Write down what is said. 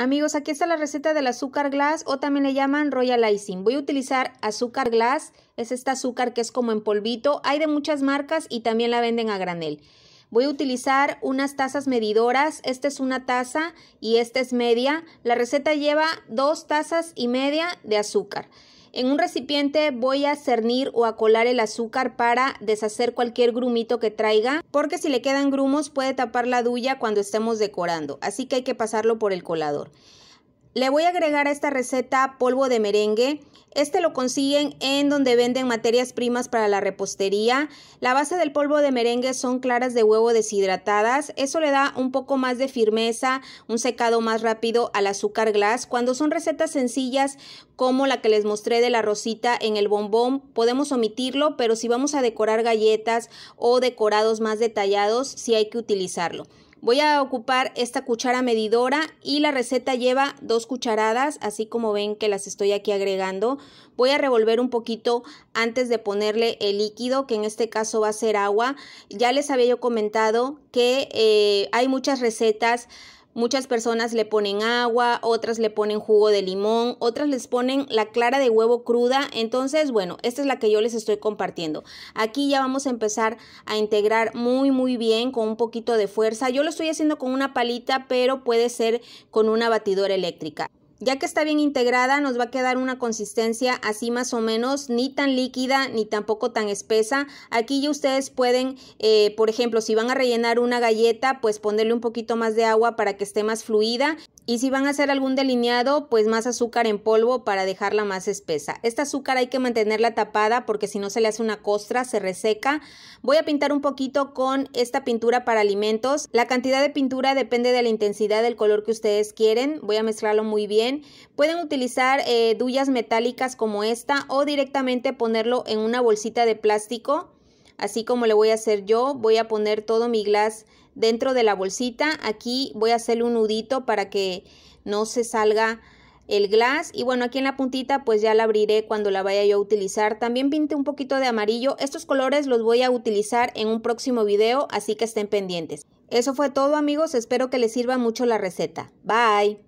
Amigos, aquí está la receta del azúcar glass o también le llaman royal icing. Voy a utilizar azúcar glass, es este azúcar que es como en polvito. Hay de muchas marcas y también la venden a granel. Voy a utilizar unas tazas medidoras. Esta es una taza y esta es media. La receta lleva dos tazas y media de azúcar. En un recipiente voy a cernir o a colar el azúcar para deshacer cualquier grumito que traiga, porque si le quedan grumos puede tapar la duya cuando estemos decorando, así que hay que pasarlo por el colador. Le voy a agregar a esta receta polvo de merengue. Este lo consiguen en donde venden materias primas para la repostería. La base del polvo de merengue son claras de huevo deshidratadas. Eso le da un poco más de firmeza, un secado más rápido al azúcar glass. Cuando son recetas sencillas como la que les mostré de la rosita en el bombón, podemos omitirlo, pero si vamos a decorar galletas o decorados más detallados, sí hay que utilizarlo. Voy a ocupar esta cuchara medidora y la receta lleva dos cucharadas, así como ven que las estoy aquí agregando. Voy a revolver un poquito antes de ponerle el líquido, que en este caso va a ser agua. Ya les había yo comentado que eh, hay muchas recetas Muchas personas le ponen agua, otras le ponen jugo de limón, otras les ponen la clara de huevo cruda. Entonces, bueno, esta es la que yo les estoy compartiendo. Aquí ya vamos a empezar a integrar muy, muy bien con un poquito de fuerza. Yo lo estoy haciendo con una palita, pero puede ser con una batidora eléctrica. Ya que está bien integrada nos va a quedar una consistencia así más o menos, ni tan líquida ni tampoco tan espesa. Aquí ya ustedes pueden, eh, por ejemplo, si van a rellenar una galleta, pues ponerle un poquito más de agua para que esté más fluida y si van a hacer algún delineado, pues más azúcar en polvo para dejarla más espesa. Esta azúcar hay que mantenerla tapada porque si no se le hace una costra, se reseca. Voy a pintar un poquito con esta pintura para alimentos. La cantidad de pintura depende de la intensidad del color que ustedes quieren. Voy a mezclarlo muy bien. Pueden utilizar eh, duyas metálicas como esta o directamente ponerlo en una bolsita de plástico así como le voy a hacer yo, voy a poner todo mi glass dentro de la bolsita. Aquí voy a hacerle un nudito para que no se salga el glass y bueno aquí en la puntita pues ya la abriré cuando la vaya yo a utilizar también pinté un poquito de amarillo estos colores los voy a utilizar en un próximo video así que estén pendientes eso fue todo amigos espero que les sirva mucho la receta bye